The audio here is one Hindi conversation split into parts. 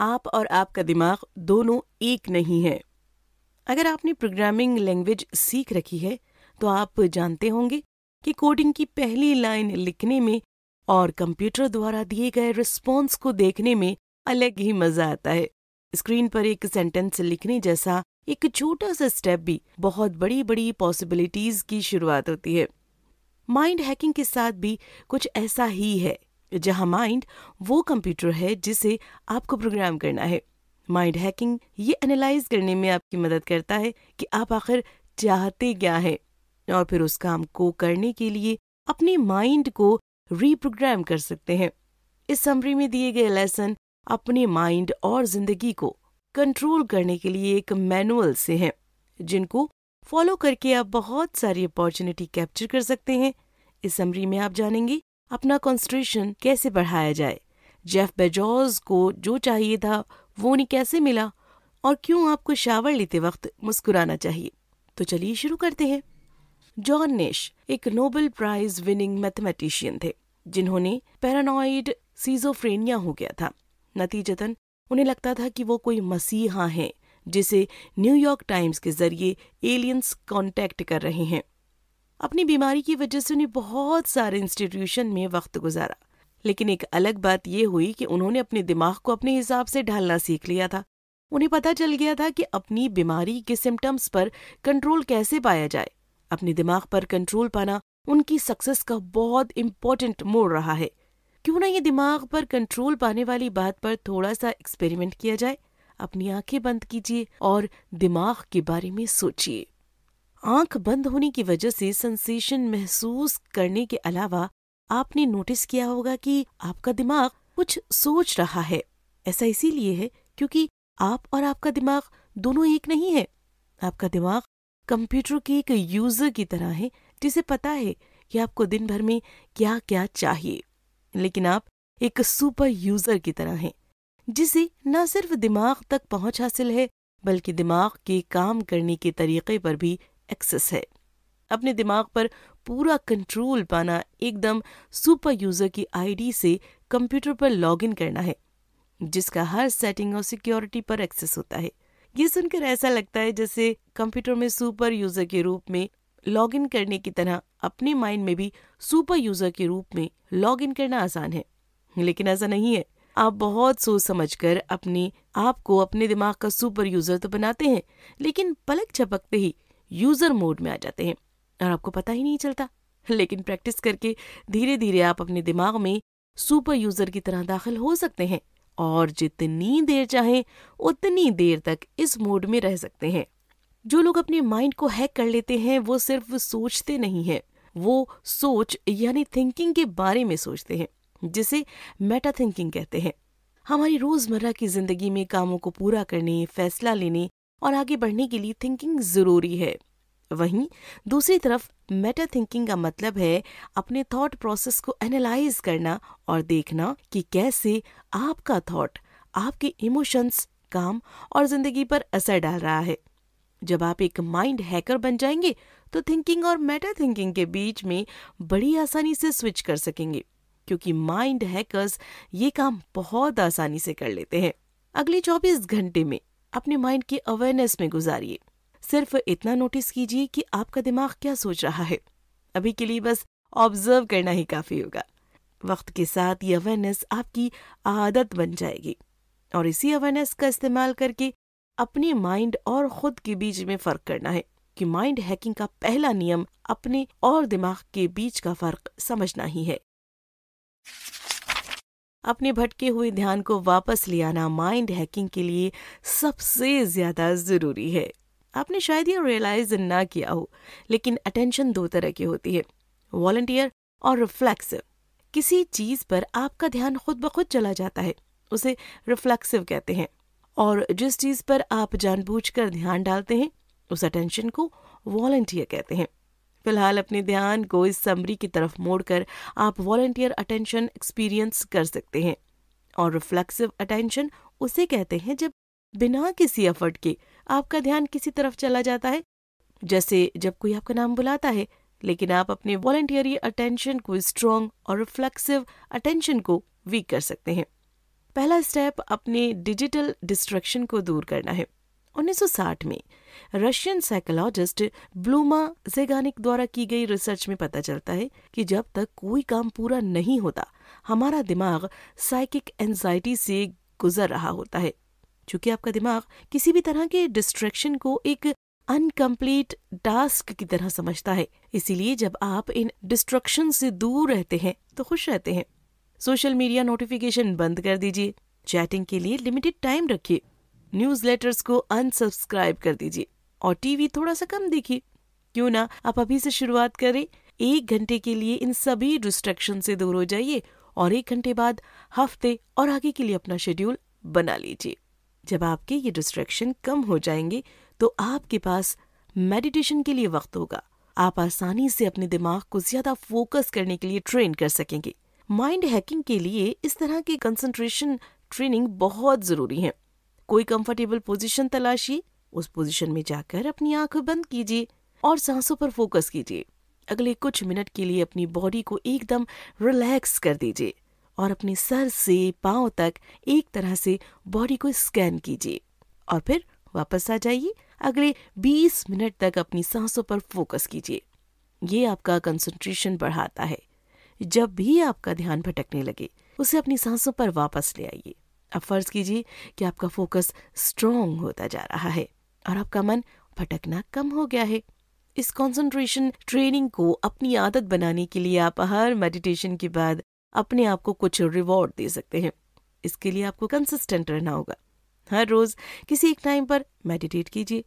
आप और आपका दिमाग दोनों एक नहीं है अगर आपने प्रोग्रामिंग लैंग्वेज सीख रखी है तो आप जानते होंगे कि कोडिंग की पहली लाइन लिखने में और कंप्यूटर द्वारा दिए गए रिस्पॉन्स को देखने में अलग ही मजा आता है स्क्रीन पर एक सेंटेंस लिखने जैसा एक छोटा सा स्टेप भी बहुत बड़ी बड़ी पॉसिबिलिटीज की शुरुआत होती है माइंड हैकिंग के साथ भी कुछ ऐसा ही है जहां माइंड वो कंप्यूटर है जिसे आपको प्रोग्राम करना है माइंड हैकिंग ये एनालाइज करने में आपकी मदद करता है कि आप आखिर चाहते क्या हैं और फिर उस काम को करने के लिए अपने माइंड को रीप्रोग्राम कर सकते हैं इस समरी में दिए गए लेसन अपने माइंड और जिंदगी को कंट्रोल करने के लिए एक मैनुअल से हैं जिनको फॉलो करके आप बहुत सारी अपॉर्चुनिटी कैप्चर कर सकते हैं इस समरी में आप जानेंगे अपना कंसंट्रेशन कैसे बढ़ाया जाए जेफ बेजोज को जो चाहिए था वो उन्हें कैसे मिला और क्यों आपको शावर लेते वक्त मुस्कुराना चाहिए तो चलिए शुरू करते हैं जॉन नेश एक नोबेल प्राइज विनिंग मैथमेटिशियन थे जिन्होंने पैरानॉइड सीजोफ्रेनिया हो गया था नतीजतन उन्हें लगता था कि वो कोई मसीहा हैं जिसे न्यूयॉर्क टाइम्स के जरिए एलियंस कांटेक्ट कर रहे हैं अपनी बीमारी की वजह से उन्हें बहुत सारे इंस्टीट्यूशन में वक्त गुजारा लेकिन एक अलग बात यह हुई कि उन्होंने अपने दिमाग को अपने हिसाब से ढालना सीख लिया था उन्हें पता चल गया था कि अपनी बीमारी के सिम्टम्स पर कंट्रोल कैसे पाया जाए अपने दिमाग पर कंट्रोल पाना उनकी सक्सेस का बहुत इम्पोर्टेंट मोड़ रहा है क्यों ना ये दिमाग पर कंट्रोल पाने वाली बात पर थोड़ा सा एक्सपेरिमेंट किया जाए अपनी आंखें बंद कीजिए और दिमाग के बारे में सोचिए आंख बंद होने की वजह से सेंसेशन महसूस करने के अलावा आपने नोटिस किया होगा कि आपका दिमाग कुछ सोच रहा है ऐसा इसीलिए है क्योंकि आप और आपका दिमाग दोनों एक नहीं है आपका दिमाग कंप्यूटर के एक यूजर की तरह है जिसे पता है कि आपको दिन भर में क्या क्या चाहिए लेकिन आप एक सुपर यूजर की तरह हैं जिसे न सिर्फ दिमाग तक पहुंच हासिल है बल्कि दिमाग के काम करने के तरीके पर भी एक्सेस है अपने दिमाग पर पूरा कंट्रोल पाना एकदम सुपर यूज़र की आईडी से कंप्यूटर पर लॉगिन करना है जिसका हर सेटिंग और सिक्योरिटी पर एक्सेस होता है ये सुनकर ऐसा लगता है जैसे कंप्यूटर में सुपर यूज़र के रूप में लॉगिन करने की तरह अपने माइंड में भी सुपर यूज़र के रूप में लॉगिन करना आसान है लेकिन ऐसा नहीं है आप बहुत सोच समझकर अपने आप को अपने दिमाग का सुपर यूज़र तो बनाते हैं लेकिन पलक झपकते ही यूज़र मोड में आ जाते हैं और आपको पता ही नहीं चलता लेकिन प्रैक्टिस करके धीरे धीरे आप अपने दिमाग में सुपर यूज़र की तरह दाखिल हो सकते हैं और जितनी देर चाहें उतनी देर तक इस मोड में रह सकते हैं जो लोग अपने माइंड को हैक कर लेते हैं वो सिर्फ सोचते नहीं हैं वो सोच यानी थिंकिंग के बारे में सोचते हैं जिसे मेटा थिंकिंग कहते हैं हमारी रोजमर्रा की जिंदगी में कामों को पूरा करने फैसला लेने और आगे बढ़ने के लिए थिंकिंग ज़रूरी है वहीं दूसरी तरफ मेटा थिंकिंग का मतलब है अपने थॉट प्रोसेस को एनालाइज करना और देखना कि कैसे आपका थॉट आपके इमोशंस काम और जिंदगी पर असर डाल रहा है जब आप एक माइंड हैकर बन जाएंगे तो थिंकिंग और मेटा थिंकिंग के बीच में बड़ी आसानी से स्विच कर सकेंगे क्योंकि माइंड हैकर्स ये काम बहुत आसानी से कर लेते हैं अगले 24 घंटे में अपने माइंड की अवेयरनेस में गुजारिए सिर्फ इतना नोटिस कीजिए कि आपका दिमाग क्या सोच रहा है अभी के लिए बस ऑब्जर्व करना ही काफी होगा वक्त के साथ ये अवेयरनेस आपकी आदत बन जाएगी और इसी अवेयरनेस का इस्तेमाल करके अपने माइंड और खुद के बीच में फर्क करना है कि माइंड हैकिंग का पहला नियम अपने और दिमाग के बीच का फर्क समझना ही है अपने भटके हुए ध्यान को वापस ले आना माइंड हैकिंग के लिए सबसे ज़्यादा ज़रूरी है आपने शायद ये रियलाइज ना किया हो लेकिन अटेंशन दो तरह की होती है वॉल्टियर और रिफ्लेक्सिव किसी चीज पर आपका ध्यान खुद ब खुद चला जाता है उसे रिफ्लेक्सिव कहते हैं और जिस चीज पर आप जानबूझकर ध्यान डालते हैं उस अटेंशन को वॉल्टियर कहते हैं फिलहाल अपने ध्यान को इस समरी की तरफ मोड़कर आप वॉल्टियर अटेंशन एक्सपीरियंस कर सकते हैं और रिफ्लेक्सिव अटेंशन उसे कहते हैं जब बिना किसी एफर्ट के आपका ध्यान किसी तरफ चला जाता है जैसे जब कोई आपका नाम बुलाता है लेकिन आप अपने वॉलेंटियरी अटेंशन को स्ट्रॉन्ग और रिफ्लेक्सिव अटेंशन को वीक कर सकते हैं पहला स्टेप अपने डिजिटल डिस्ट्रक्शन को दूर करना है 1960 में रशियन साइकोलॉजिस्ट ब्लूमा जेगानिक द्वारा की गई रिसर्च में पता चलता है कि जब तक कोई काम पूरा नहीं होता हमारा दिमाग साइकिक एंजाइटी से गुजर रहा होता है चूंकि आपका दिमाग किसी भी तरह के डिस्ट्रेक्शन को एक अनकम्प्लीट टास्क की तरह समझता है इसीलिए जब आप इन डिस्ट्रक्शन से दूर रहते हैं तो खुश रहते हैं सोशल मीडिया नोटिफिकेशन बंद कर दीजिए चैटिंग के लिए लिमिटेड टाइम रखिए न्यूज लेटर्स को अनसब्सक्राइब कर दीजिए और टीवी थोड़ा सा कम देखिए क्यों ना आप अभी से शुरुआत करें एक घंटे के लिए इन सभी डिस्ट्रेक्शन से दूर हो जाइए और एक घंटे बाद हफ्ते और आगे के लिए अपना शेड्यूल बना लीजिए जब आपके ये डिस्ट्रेक्शन कम हो जाएंगे तो आपके पास मेडिटेशन के लिए वक्त होगा आप आसानी से अपने दिमाग को ज्यादा फोकस करने के लिए ट्रेन कर सकेंगे माइंड हैकिंग के लिए इस तरह की कंसंट्रेशन ट्रेनिंग बहुत जरूरी है कोई कंफर्टेबल पोजीशन तलाशी उस पोजीशन में जाकर अपनी आंखें बंद कीजिए और सांसों पर फोकस कीजिए अगले कुछ मिनट के लिए अपनी बॉडी को एकदम रिलैक्स कर दीजिए और अपने सर से पांव तक एक तरह से बॉडी को स्कैन कीजिए और फिर वापस आ जाइए अगले 20 मिनट तक अपनी सांसों पर फोकस कीजिए ये आपका कंसंट्रेशन बढ़ाता है जब भी आपका ध्यान भटकने लगे उसे अपनी सांसों पर वापस ले आइए अब फ़र्ज़ कीजिए कि आपका फोकस स्ट्रॉन्ग होता जा रहा है और आपका मन भटकना कम हो गया है इस कंसंट्रेशन ट्रेनिंग को अपनी आदत बनाने के लिए आप हर मेडिटेशन के बाद अपने आप को कुछ रिवॉर्ड दे सकते हैं इसके लिए आपको कंसिस्टेंट रहना होगा हर रोज किसी एक टाइम पर मेडिटेट कीजिए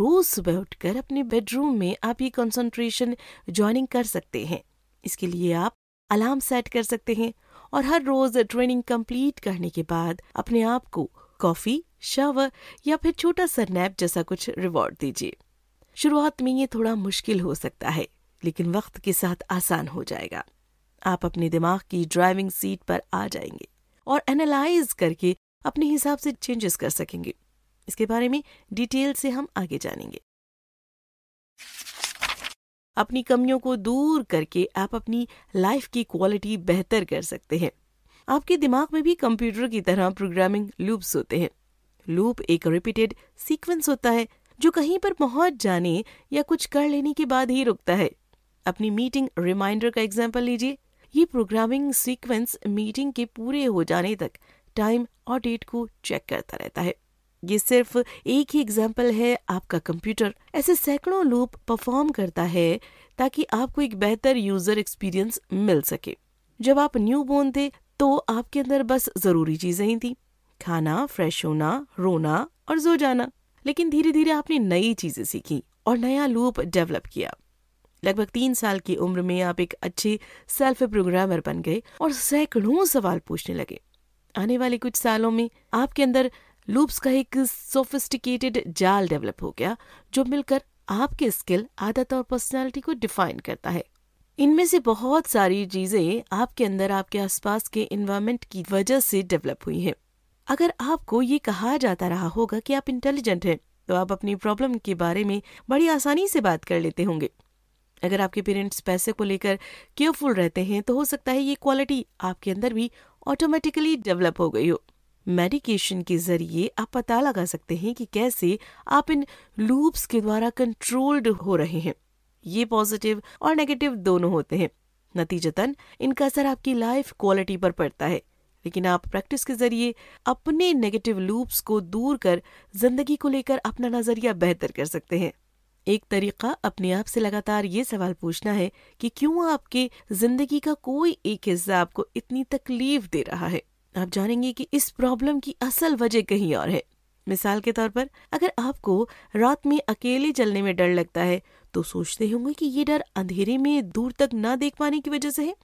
रोज सुबह उठकर अपने बेडरूम में आप ये कंसंट्रेशन ज्वाइनिंग कर सकते हैं इसके लिए आप अलार्म सेट कर सकते हैं और हर रोज ट्रेनिंग कंप्लीट करने के बाद अपने आप को कॉफी शावर या फिर छोटा सा नैप जैसा कुछ रिवॉर्ड दीजिए शुरुआत में ये थोड़ा मुश्किल हो सकता है लेकिन वक्त के साथ आसान हो जाएगा आप अपने दिमाग की ड्राइविंग सीट पर आ जाएंगे और एनालाइज करके अपने हिसाब से चेंजेस कर सकेंगे इसके बारे में डिटेल से हम आगे जानेंगे अपनी कमियों को दूर करके आप अपनी लाइफ की क्वालिटी बेहतर कर सकते हैं आपके दिमाग में भी कंप्यूटर की तरह प्रोग्रामिंग लूप्स होते हैं लूप एक रिपीटेड सीक्वेंस होता है जो कहीं पर पहुंच जाने या कुछ कर लेने के बाद ही रुकता है अपनी मीटिंग रिमाइंडर का एग्जाम्पल लीजिए ये प्रोग्रामिंग सीक्वेंस मीटिंग के पूरे हो जाने तक टाइम और डेट को चेक करता रहता है ये सिर्फ एक ही एग्जाम्पल है आपका कंप्यूटर ऐसे सैकड़ों लूप परफॉर्म करता है ताकि आपको एक बेहतर यूजर एक्सपीरियंस मिल सके जब आप न्यू बोर्न थे तो आपके अंदर बस जरूरी चीजें ही थी खाना फ्रेश होना रोना और सो जाना लेकिन धीरे धीरे आपने नई चीजें सीखी और नया लूप डेवलप किया लगभग तीन साल की उम्र में आप एक अच्छे सेल्फ प्रोग्रामर बन गए और सैकड़ों सवाल पूछने लगे आने वाले कुछ सालों में आपके अंदर लूप्स का एक सोफिस्टिकेटेड जाल डेवलप हो गया जो मिलकर आपके स्किल आदत और पर्सनालिटी को डिफाइन करता है इनमें से बहुत सारी चीजें आपके अंदर आपके आसपास के इन्वायरमेंट की वजह से डेवलप हुई हैं अगर आपको ये कहा जाता रहा होगा कि आप इंटेलिजेंट हैं तो आप अपनी प्रॉब्लम के बारे में बड़ी आसानी से बात कर लेते होंगे अगर आपके पेरेंट्स पैसे को लेकर केयरफुल रहते हैं तो हो सकता है ये क्वालिटी आपके अंदर भी ऑटोमेटिकली डेवलप हो गई हो मेडिकेशन के जरिए आप पता लगा सकते हैं कि कैसे आप इन लूप्स के द्वारा कंट्रोल्ड हो रहे हैं ये पॉजिटिव और नेगेटिव दोनों होते हैं नतीजतन इनका असर आपकी लाइफ क्वालिटी पर पड़ता है लेकिन आप प्रैक्टिस के जरिए अपने नेगेटिव लूप्स को दूर कर जिंदगी को लेकर अपना नजरिया बेहतर कर सकते हैं एक तरीका अपने आप से लगातार ये सवाल पूछना है कि क्यों आपके जिंदगी का कोई एक हिस्सा आपको इतनी तकलीफ दे रहा है आप जानेंगे कि इस प्रॉब्लम की असल वजह कहीं और है मिसाल के तौर पर अगर आपको रात में अकेले चलने में डर लगता है तो सोचते होंगे कि ये डर अंधेरे में दूर तक ना देख पाने की वजह से है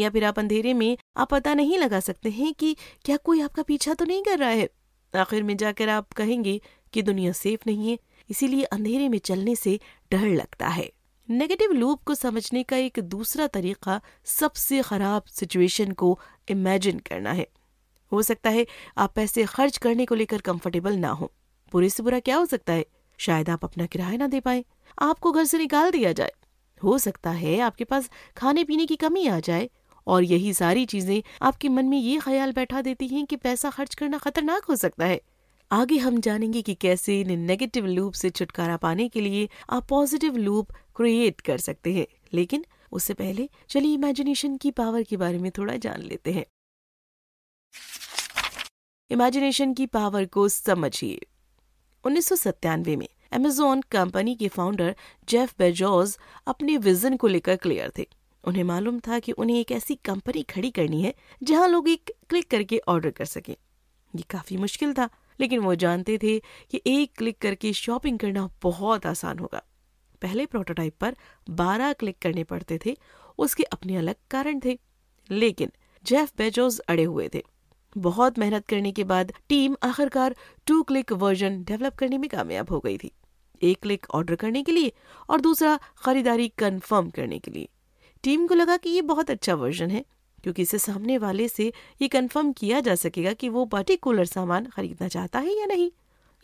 या फिर आप अंधेरे में आप पता नहीं लगा सकते हैं कि क्या कोई आपका पीछा तो नहीं कर रहा है आखिर में जाकर आप कहेंगे कि दुनिया सेफ नहीं है इसीलिए अंधेरे में चलने से डर लगता है नेगेटिव लूप को समझने का एक दूसरा तरीका सबसे खराब सिचुएशन को इमेजिन करना है हो सकता है आप पैसे खर्च करने को लेकर कंफर्टेबल ना हो बुरे से बुरा क्या हो सकता है शायद आप अपना किराया ना दे पाए आपको घर से निकाल दिया जाए हो सकता है आपके पास खाने पीने की कमी आ जाए और यही सारी चीजें आपके मन में ये ख्याल बैठा देती हैं कि पैसा खर्च करना खतरनाक हो सकता है आगे हम जानेंगे कि कैसे इन नेगेटिव लूप से छुटकारा पाने के लिए आप पॉजिटिव लूप क्रिएट कर सकते हैं लेकिन उससे पहले चलिए इमेजिनेशन की पावर के बारे में थोड़ा जान लेते हैं इमेजिनेशन की पावर को समझिए उन्नीस में अमेजोन कंपनी के फाउंडर जेफ बेजोस अपने विजन को लेकर क्लियर थे उन्हें मालूम था कि उन्हें एक ऐसी कंपनी खड़ी करनी है जहां लोग एक क्लिक करके ऑर्डर कर सकें ये काफी मुश्किल था लेकिन वो जानते थे कि एक क्लिक करके शॉपिंग करना बहुत आसान होगा पहले प्रोटोटाइप पर 12 क्लिक करने पड़ते थे उसके अपने अलग कारण थे लेकिन जेफ बेजोस अड़े हुए थे बहुत मेहनत करने के बाद टीम आखिरकार टू क्लिक वर्जन डेवलप करने में कामयाब हो गई थी एक क्लिक ऑर्डर करने के लिए और दूसरा खरीदारी कंफर्म करने के लिए टीम को लगा कि ये बहुत अच्छा वर्जन है क्योंकि इसे सामने वाले से ये कंफर्म किया जा सकेगा कि वो पर्टिकुलर सामान खरीदना चाहता है या नहीं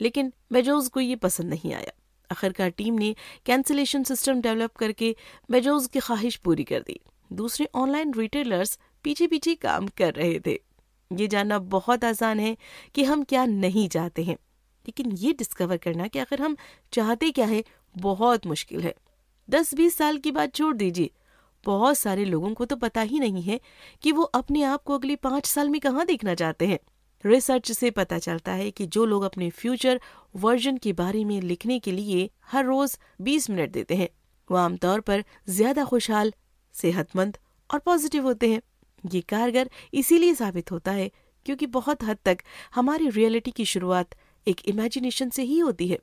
लेकिन बेजोज को ये पसंद नहीं आया आखिरकार टीम ने कैंसिलेशन सिस्टम डेवलप करके बेजोज की ख्वाहिश पूरी कर दी दूसरे ऑनलाइन रिटेलर्स पीछे पीछे काम कर रहे थे ये जानना बहुत आसान है कि हम क्या नहीं चाहते हैं लेकिन ये डिस्कवर करना कि आखिर हम चाहते क्या है बहुत मुश्किल है दस बीस साल की बात छोड़ दीजिए बहुत सारे लोगों को तो पता ही नहीं है कि वो अपने आप को अगले पाँच साल में कहाँ देखना चाहते हैं रिसर्च से पता चलता है कि जो लोग अपने फ्यूचर वर्जन के बारे में लिखने के लिए हर रोज 20 मिनट देते हैं वो आमतौर पर ज्यादा खुशहाल सेहतमंद और पॉजिटिव होते हैं ये कारगर इसीलिए साबित होता है क्योंकि बहुत हद तक हमारी रियलिटी की शुरुआत एक इमेजिनेशन से ही होती है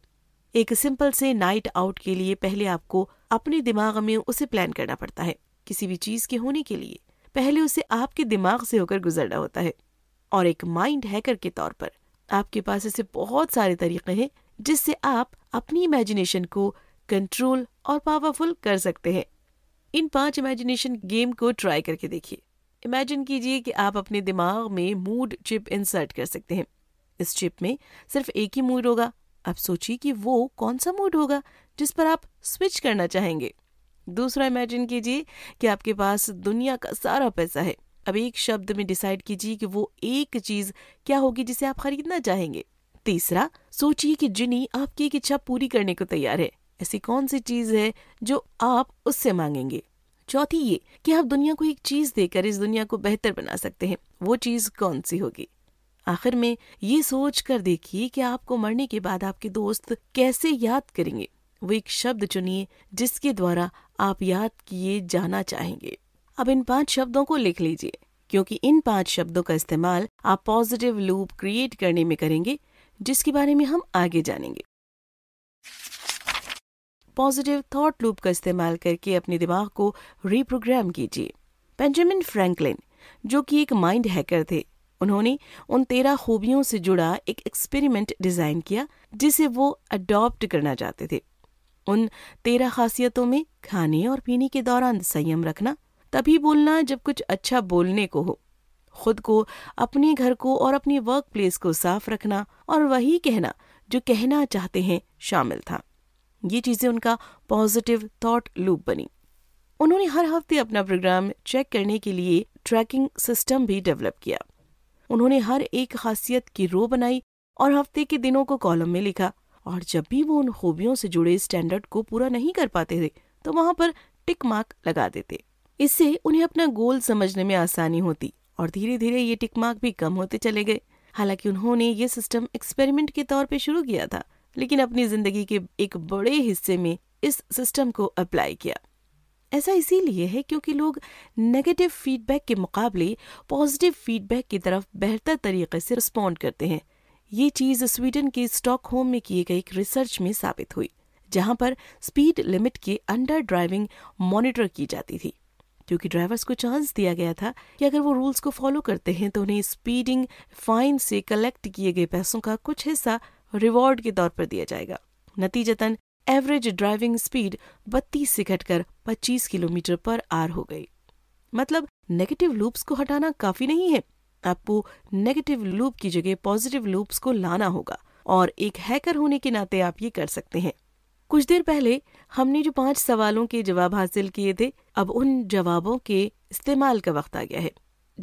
एक सिंपल से नाइट आउट के लिए पहले आपको अपने दिमाग में उसे प्लान करना पड़ता है किसी भी चीज के होने के लिए पहले उसे आपके दिमाग से होकर गुजरना होता है और एक माइंड हैकर के तौर पर आपके पास ऐसे बहुत सारे तरीके हैं जिससे आप अपनी इमेजिनेशन को कंट्रोल और पावरफुल कर सकते हैं इन पांच इमेजिनेशन गेम को ट्राई करके देखिए इमेजिन कीजिए कि आप अपने दिमाग में मूड चिप इंसर्ट कर सकते हैं इस चिप में सिर्फ एक ही मूड होगा अब सोचिए कि वो कौन सा मूड होगा जिस पर आप स्विच करना चाहेंगे दूसरा इमेजिन कीजिए कि आपके पास दुनिया का सारा पैसा है अब एक शब्द में डिसाइड कीजिए कि वो एक चीज क्या होगी जिसे आप खरीदना चाहेंगे तीसरा सोचिए कि जिनी आपकी एक इच्छा पूरी करने को तैयार है ऐसी कौन सी चीज है जो आप उससे मांगेंगे चौथी ये कि आप दुनिया को एक चीज देकर इस दुनिया को बेहतर बना सकते हैं वो चीज कौन सी होगी आखिर में ये सोच कर देखिए कि आपको मरने के बाद आपके दोस्त कैसे याद करेंगे वो एक शब्द चुनिए जिसके द्वारा आप याद किए जाना चाहेंगे अब इन पांच शब्दों को लिख लीजिए क्योंकि इन पांच शब्दों का इस्तेमाल आप पॉजिटिव लूप क्रिएट करने में करेंगे जिसके बारे में हम आगे जानेंगे पॉजिटिव थॉट लूप का इस्तेमाल करके अपने दिमाग को रीप्रोग्राम कीजिए बेंजामिन फ्रैंकलिन जो कि एक माइंड हैकर थे उन्होंने उन तेरह खूबियों से जुड़ा एक एक्सपेरिमेंट डिजाइन किया जिसे वो अडॉप्ट करना चाहते थे उन तेरह खासियतों में खाने और पीने के दौरान संयम रखना तभी बोलना जब कुछ अच्छा बोलने को हो खुद को अपने घर को और अपने वर्क प्लेस को साफ रखना और वही कहना जो कहना चाहते हैं शामिल था ये चीज़ें उनका पॉजिटिव थॉट लूप बनी उन्होंने हर हफ्ते अपना प्रोग्राम चेक करने के लिए ट्रैकिंग सिस्टम भी डेवलप किया उन्होंने हर एक खासियत की रो बनाई और हफ्ते के दिनों को कॉलम में लिखा और जब भी वो उन खूबियों से जुड़े स्टैंडर्ड को पूरा नहीं कर पाते थे तो वहां पर टिक मार्क लगा देते इससे उन्हें अपना गोल समझने में आसानी होती और धीरे धीरे ये टिक मार्क भी कम होते चले गए हालांकि उन्होंने ये सिस्टम एक्सपेरिमेंट के तौर पर शुरू किया था लेकिन अपनी जिंदगी के एक बड़े हिस्से में इस सिस्टम को अप्लाई किया ऐसा इसीलिए है क्योंकि लोग नेगेटिव फीडबैक के मुकाबले पॉजिटिव फीडबैक की तरफ बेहतर तरीके से रिस्पॉन्ड करते हैं ये चीज स्वीडन के स्टॉक होम में किए गए एक रिसर्च में साबित हुई जहां पर स्पीड लिमिट के अंडर ड्राइविंग मॉनिटर की जाती थी क्योंकि ड्राइवर्स को चांस दिया गया था कि अगर वो रूल्स को फॉलो करते हैं तो उन्हें स्पीडिंग फाइन से कलेक्ट किए गए पैसों का कुछ हिस्सा रिवॉर्ड के तौर पर दिया जाएगा नतीजतन एवरेज ड्राइविंग स्पीड बत्तीस से घटकर 25 किलोमीटर पर आर हो गई मतलब नेगेटिव लूप्स को हटाना काफी नहीं है आपको नेगेटिव लूप की जगह पॉजिटिव लूप्स को लाना होगा और एक हैकर होने के नाते आप ये कर सकते हैं कुछ देर पहले हमने जो पांच सवालों के जवाब हासिल किए थे अब उन जवाबों के इस्तेमाल का वक्त आ गया है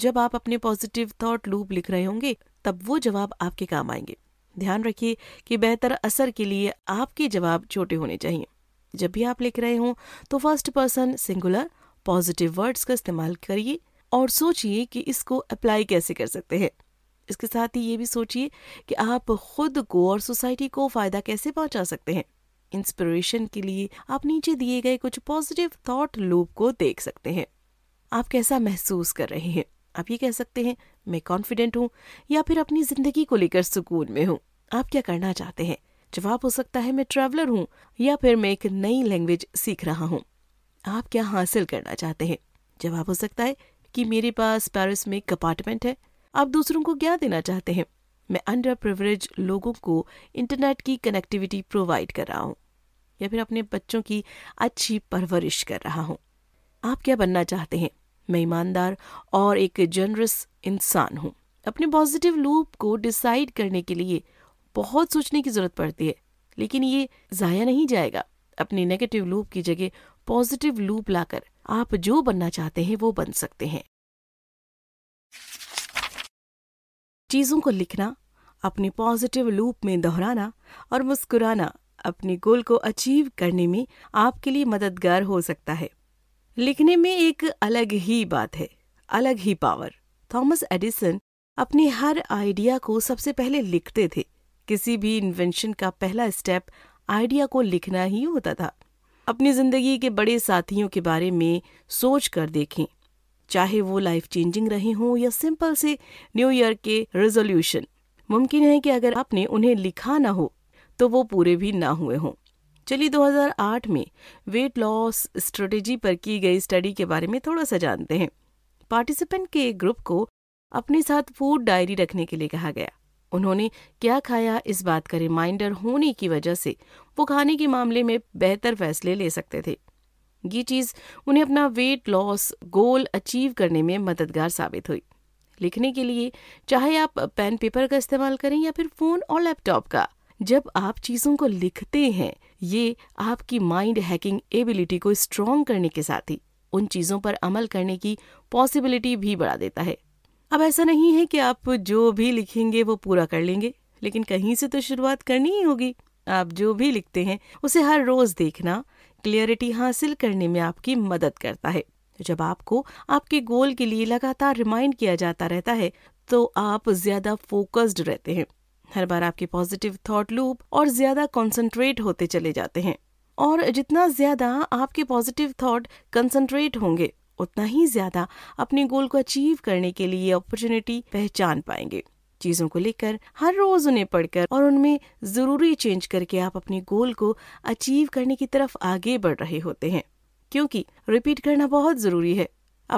जब आप अपने पॉजिटिव थॉट लूप लिख रहे होंगे तब वो जवाब आपके काम आएंगे ध्यान रखिए कि बेहतर असर के लिए आपके जवाब छोटे होने चाहिए जब भी आप लिख रहे हों तो first person singular positive words का इस्तेमाल करिए और सोचिए कि इसको अप्लाई कैसे कर सकते हैं इसके साथ ही ये भी सोचिए कि आप खुद को और सोसाइटी को फ़ायदा कैसे पहुंचा सकते हैं इंस्पिरेशन के लिए आप नीचे दिए गए कुछ पॉजिटिव थॉट लूप को देख सकते हैं आप कैसा महसूस कर रहे हैं आप ये कह सकते हैं मैं कॉन्फिडेंट हूँ या फिर अपनी जिंदगी को लेकर सुकून में हूँ आप क्या करना चाहते हैं जवाब हो सकता है मैं ट्रैवलर हूँ या फिर मैं एक नई लैंग्वेज सीख रहा हूँ आप क्या हासिल करना चाहते हैं जवाब हो सकता है कि मेरे पास पेरिस में एक अपार्टमेंट है आप दूसरों को क्या देना चाहते हैं मैं अंडर प्रिवरेज लोगों को इंटरनेट की कनेक्टिविटी प्रोवाइड कर रहा हूँ या फिर अपने बच्चों की अच्छी परवरिश कर रहा हूँ आप क्या बनना चाहते हैं मैं ईमानदार और एक जनरस इंसान हूँ अपने पॉजिटिव लूप को डिसाइड करने के लिए बहुत सोचने की ज़रूरत पड़ती है लेकिन ये ज़ाया नहीं जाएगा अपने नेगेटिव लूप की जगह पॉजिटिव लूप लाकर आप जो बनना चाहते हैं वो बन सकते हैं चीज़ों को लिखना अपने पॉजिटिव लूप में दोहराना और मुस्कुराना अपने गोल को अचीव करने में आपके लिए मददगार हो सकता है लिखने में एक अलग ही बात है अलग ही पावर थॉमस एडिसन अपने हर आइडिया को सबसे पहले लिखते थे किसी भी इन्वेंशन का पहला स्टेप आइडिया को लिखना ही होता था अपनी जिंदगी के बड़े साथियों के बारे में सोच कर देखें चाहे वो लाइफ चेंजिंग रहे हों या सिंपल से न्यू ईयर के रेजोल्यूशन मुमकिन है कि अगर आपने उन्हें लिखा ना हो तो वो पूरे भी ना हुए हों चलिए 2008 में वेट लॉस स्ट्रेटेजी पर की गई स्टडी के बारे में थोड़ा सा जानते हैं पार्टिसिपेंट के एक ग्रुप को अपने साथ फूड डायरी रखने के लिए कहा गया उन्होंने क्या खाया इस बात का रिमाइंडर होने की वजह से वो खाने के मामले में बेहतर फैसले ले सकते थे ये चीज़ उन्हें अपना वेट लॉस गोल अचीव करने में मददगार साबित हुई लिखने के लिए चाहे आप पेन पेपर का इस्तेमाल करें या फिर फ़ोन और लैपटॉप का जब आप चीज़ों को लिखते हैं ये आपकी माइंड हैकिंग एबिलिटी को स्ट्रॉन्ग करने के साथ ही उन चीज़ों पर अमल करने की पॉसिबिलिटी भी बढ़ा देता है अब ऐसा नहीं है कि आप जो भी लिखेंगे वो पूरा कर लेंगे लेकिन कहीं से तो शुरुआत करनी ही होगी आप जो भी लिखते हैं उसे हर रोज देखना क्लियरिटी हासिल करने में आपकी मदद करता है जब आपको आपके गोल के लिए लगातार रिमाइंड किया जाता रहता है तो आप ज्यादा फोकस्ड रहते हैं हर बार आपके पॉजिटिव थॉट लूप और ज्यादा कंसंट्रेट होते चले जाते हैं और जितना ज्यादा आपके पॉजिटिव थॉट कंसंट्रेट होंगे उतना ही ज़्यादा अपने गोल को अचीव करने के लिए अपॉर्चुनिटी पहचान पाएंगे चीज़ों को लेकर हर रोज़ उन्हें पढ़कर और उनमें ज़रूरी चेंज करके आप अपने गोल को अचीव करने की तरफ आगे बढ़ रहे होते हैं क्योंकि रिपीट करना बहुत ज़रूरी है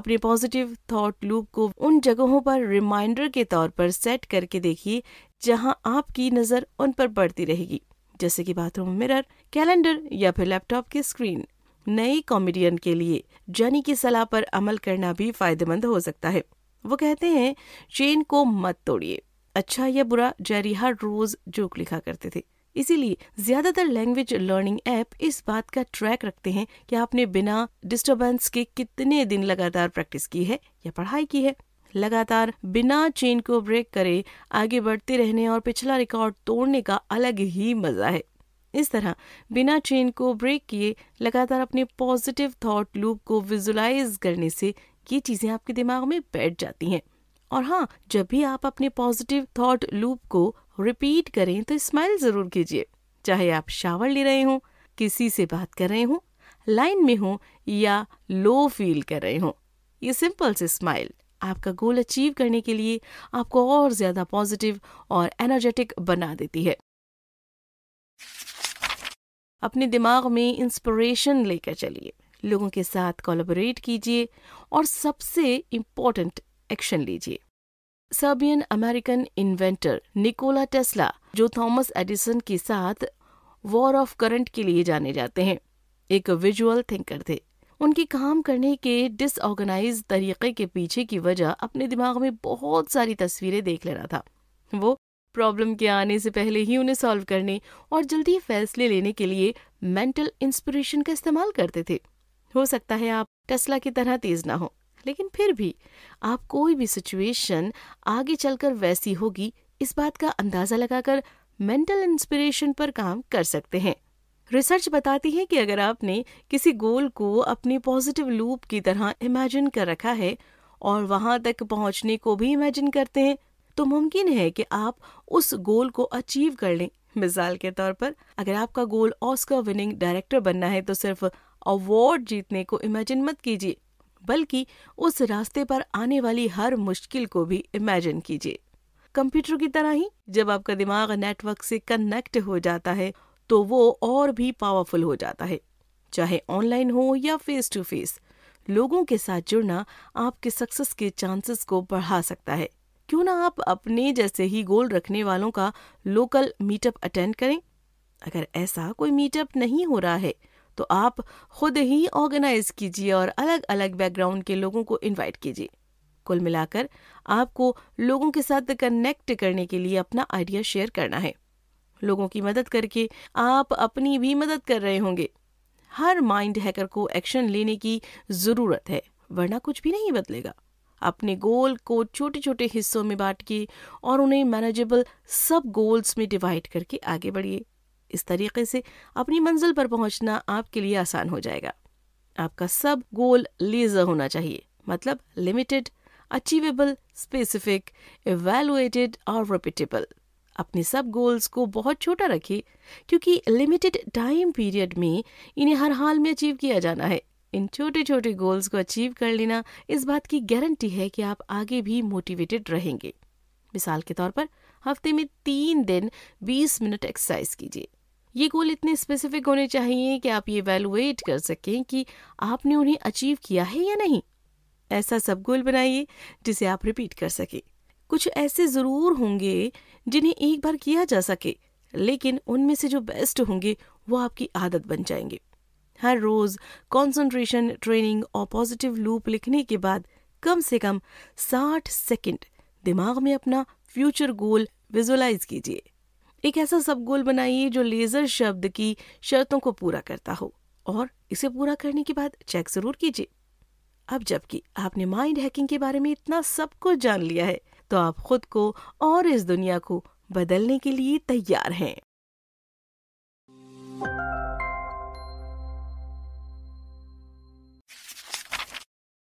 अपने पॉजिटिव थॉट लूप को उन जगहों पर रिमाइंडर के तौर पर सेट करके देखिए जहां आपकी नज़र उन पर पड़ती रहेगी जैसे कि बाथरूम मिरर कैलेंडर या फिर लैपटॉप की स्क्रीन नए कॉमेडियन के लिए जनी की सलाह पर अमल करना भी फायदेमंद हो सकता है वो कहते हैं चेन को मत तोड़िए अच्छा या बुरा जेरी हर रोज जोक लिखा करते थे इसीलिए ज्यादातर लैंग्वेज लर्निंग ऐप इस बात का ट्रैक रखते हैं कि आपने बिना डिस्टरबेंस के कितने दिन लगातार प्रैक्टिस की है या पढ़ाई की है लगातार बिना चेन को ब्रेक करे आगे बढ़ते रहने और पिछला रिकॉर्ड तोड़ने का अलग ही मजा है इस तरह बिना चेन को ब्रेक किए लगातार अपने पॉजिटिव थॉट लूप को विजुलाइज करने से ये चीज़ें आपके दिमाग में बैठ जाती हैं और हाँ जब भी आप अपने पॉजिटिव थॉट लूप को रिपीट करें तो स्माइल ज़रूर कीजिए चाहे आप शावर ले रहे हो किसी से बात कर रहे हो लाइन में हो या लो फील कर रहे हो ये सिंपल से स्माइल आपका गोल अचीव करने के लिए आपको और ज़्यादा पॉजिटिव और एनर्जेटिक बना देती है अपने दिमाग में इंस्पिरेशन लेकर चलिए लोगों के साथ कोलबोरेट कीजिए और सबसे इम्पोर्टेंट एक्शन लीजिए Serbian American inventor Nikola Tesla जो थॉमस एडिसन के साथ वॉर ऑफ करंट के लिए जाने जाते हैं एक विजुअल थिंकर थे उनके काम करने के डिसऑर्गेनाइज तरीके के पीछे की वजह अपने दिमाग में बहुत सारी तस्वीरें देख लेना था वो प्रॉब्लम के आने से पहले ही उन्हें सॉल्व करने और जल्दी फैसले लेने के लिए मेंटल इंस्पिरेशन का इस्तेमाल करते थे हो सकता है आप टेस्ला की तरह तेज ना हो लेकिन फिर भी आप कोई भी सिचुएशन आगे चलकर वैसी होगी इस बात का अंदाजा लगाकर मेंटल इंस्पिरेशन पर काम कर सकते हैं रिसर्च बताती है कि अगर आपने किसी गोल को अपने पॉजिटिव लूप की तरह इमेजिन कर रखा है और वहां तक पहुंचने को भी इमेजिन करते हैं तो मुमकिन है कि आप उस गोल को अचीव कर लें मिसाल के तौर पर अगर आपका गोल ऑस्कर विनिंग डायरेक्टर बनना है तो सिर्फ अवार्ड जीतने को इमेजिन मत कीजिए बल्कि उस रास्ते पर आने वाली हर मुश्किल को भी इमेजिन कीजिए कंप्यूटर की तरह ही जब आपका दिमाग नेटवर्क से कनेक्ट हो जाता है तो वो और भी पावरफुल हो जाता है चाहे ऑनलाइन हो या फेस टू फेस लोगों के साथ जुड़ना आपके सक्सेस के चांसेस को बढ़ा सकता है क्यों ना आप अपने जैसे ही गोल रखने वालों का लोकल मीटअप अटेंड करें अगर ऐसा कोई मीटअप नहीं हो रहा है तो आप खुद ही ऑर्गेनाइज कीजिए और अलग अलग बैकग्राउंड के लोगों को इनवाइट कीजिए कुल मिलाकर आपको लोगों के साथ कनेक्ट करने के लिए अपना आइडिया शेयर करना है लोगों की मदद करके आप अपनी भी मदद कर रहे होंगे हर माइंड हैकर को एक्शन लेने की ज़रूरत है वरना कुछ भी नहीं बदलेगा अपने गोल को छोटे छोटे हिस्सों में बांटिए और उन्हें मैनेजेबल सब गोल्स में डिवाइड करके आगे बढ़िए इस तरीके से अपनी मंजिल पर पहुंचना आपके लिए आसान हो जाएगा आपका सब गोल लेजर होना चाहिए मतलब लिमिटेड अचीवेबल स्पेसिफिक एवेलुएटेड और रिपीटेबल अपने सब गोल्स को बहुत छोटा रखिए क्योंकि लिमिटेड टाइम पीरियड में इन्हें हर हाल में अचीव किया जाना है इन छोटे छोटे गोल्स को अचीव कर लेना इस बात की गारंटी है कि आप आगे भी मोटिवेटेड रहेंगे मिसाल के तौर पर हफ्ते में तीन दिन बीस मिनट एक्सरसाइज कीजिए ये गोल इतने स्पेसिफिक होने चाहिए कि आप ये वैल्युएट कर सकें कि आपने उन्हें अचीव किया है या नहीं ऐसा सब गोल बनाइए जिसे आप रिपीट कर सके कुछ ऐसे ज़रूर होंगे जिन्हें एक बार किया जा सके लेकिन उनमें से जो बेस्ट होंगे वो आपकी आदत बन जाएंगे हर रोज कंसंट्रेशन ट्रेनिंग और पॉजिटिव लूप लिखने के बाद कम से कम 60 सेकंड दिमाग में अपना फ्यूचर गोल विजुलाइज कीजिए एक ऐसा सब गोल बनाइए जो लेजर शब्द की शर्तों को पूरा करता हो और इसे पूरा करने के बाद चेक जरूर कीजिए अब जबकि आपने माइंड हैकिंग के बारे में इतना सब कुछ जान लिया है तो आप खुद को और इस दुनिया को बदलने के लिए तैयार हैं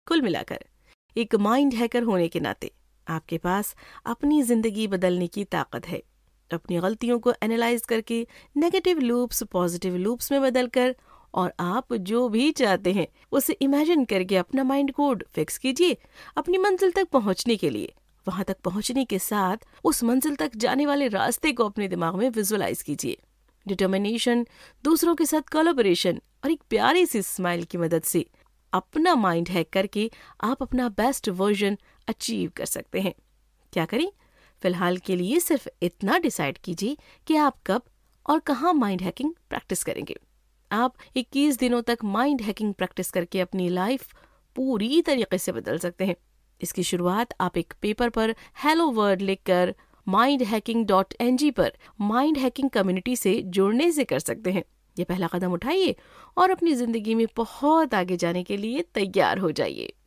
कुल मिलाकर एक माइंड हैकर होने के नाते आपके पास अपनी जिंदगी बदलने की ताकत है अपनी गलतियों को एनालाइज करके नेगेटिव लूप्स पॉजिटिव लूप्स में बदलकर और आप जो भी चाहते हैं उसे इमेजिन करके अपना माइंड कोड फिक्स कीजिए अपनी मंजिल तक पहुंचने के लिए वहां तक पहुंचने के साथ उस मंजिल तक जाने वाले रास्ते को अपने दिमाग में विजुअलाइज कीजिए डिटर्मिनेशन दूसरों के साथ कोलोबरेशन और एक प्यारी सी स्माइल की मदद से अपना माइंड हैक करके आप अपना बेस्ट वर्जन अचीव कर सकते हैं क्या करें फिलहाल के लिए सिर्फ इतना डिसाइड कीजिए कि आप कब और कहाँ माइंड हैकिंग प्रैक्टिस करेंगे आप 21 दिनों तक माइंड हैकिंग प्रैक्टिस करके अपनी लाइफ पूरी तरीके से बदल सकते हैं इसकी शुरुआत आप एक पेपर पर हेलो वर्ड लिखकर mind hacking dot N G पर माइंड हैकिंग कम्युनिटी से जुड़ने से कर सकते हैं ये पहला कदम उठाइए और अपनी ज़िंदगी में बहुत आगे जाने के लिए तैयार हो जाइए